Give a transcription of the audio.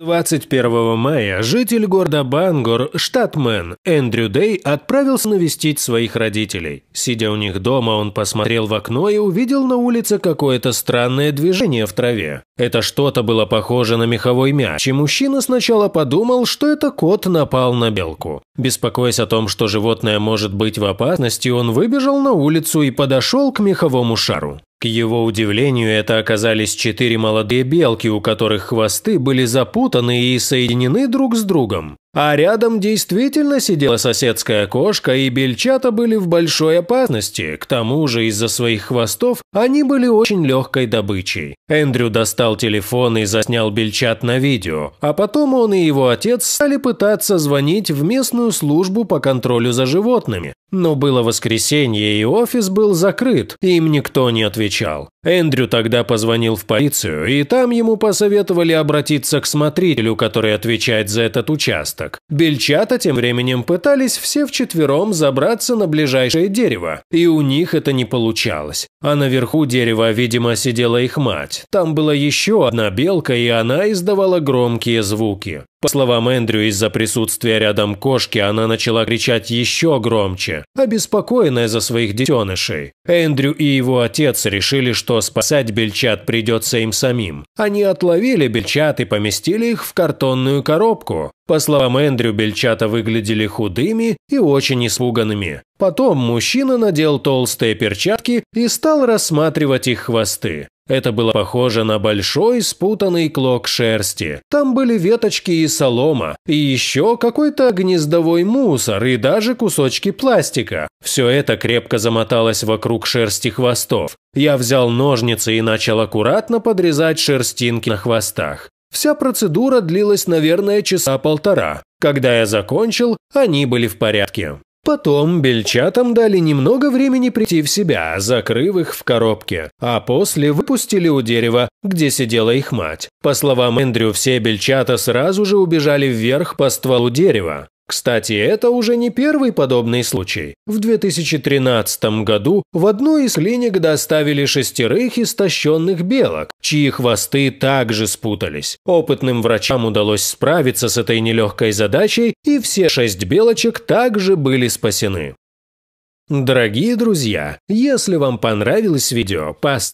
21 мая житель города Бангор, штат Мэн, Эндрю Дэй отправился навестить своих родителей. Сидя у них дома, он посмотрел в окно и увидел на улице какое-то странное движение в траве. Это что-то было похоже на меховой мяч, и мужчина сначала подумал, что это кот напал на белку. Беспокоясь о том, что животное может быть в опасности, он выбежал на улицу и подошел к меховому шару. К его удивлению, это оказались четыре молодые белки, у которых хвосты были запутаны и соединены друг с другом. А рядом действительно сидела соседская кошка, и бельчата были в большой опасности. К тому же из-за своих хвостов они были очень легкой добычей. Эндрю достал телефон и заснял бельчат на видео, а потом он и его отец стали пытаться звонить в местную службу по контролю за животными. Но было воскресенье, и офис был закрыт, им никто не отвечал. Эндрю тогда позвонил в полицию, и там ему посоветовали обратиться к смотрителю, который отвечает за этот участок. Бельчата тем временем пытались все вчетвером забраться на ближайшее дерево, и у них это не получалось. А наверху дерева, видимо, сидела их мать. Там была еще одна белка, и она издавала громкие звуки. По словам Эндрю, из-за присутствия рядом кошки она начала кричать еще громче, обеспокоенная за своих детенышей. Эндрю и его отец решили, что спасать бельчат придется им самим. Они отловили бельчат и поместили их в картонную коробку. По словам Эндрю, бельчата выглядели худыми и очень испуганными. Потом мужчина надел толстые перчатки и стал рассматривать их хвосты. Это было похоже на большой спутанный клок шерсти. Там были веточки и солома, и еще какой-то гнездовой мусор и даже кусочки пластика. Все это крепко замоталось вокруг шерсти хвостов. Я взял ножницы и начал аккуратно подрезать шерстинки на хвостах. Вся процедура длилась, наверное, часа полтора. Когда я закончил, они были в порядке. Потом бельчатам дали немного времени прийти в себя, закрыв их в коробке, а после выпустили у дерева, где сидела их мать. По словам Эндрю, все бельчата сразу же убежали вверх по стволу дерева. Кстати, это уже не первый подобный случай. В 2013 году в одну из клиник доставили шестерых истощенных белок, чьи хвосты также спутались. Опытным врачам удалось справиться с этой нелегкой задачей, и все шесть белочек также были спасены. Дорогие друзья, если вам понравилось видео, поставьте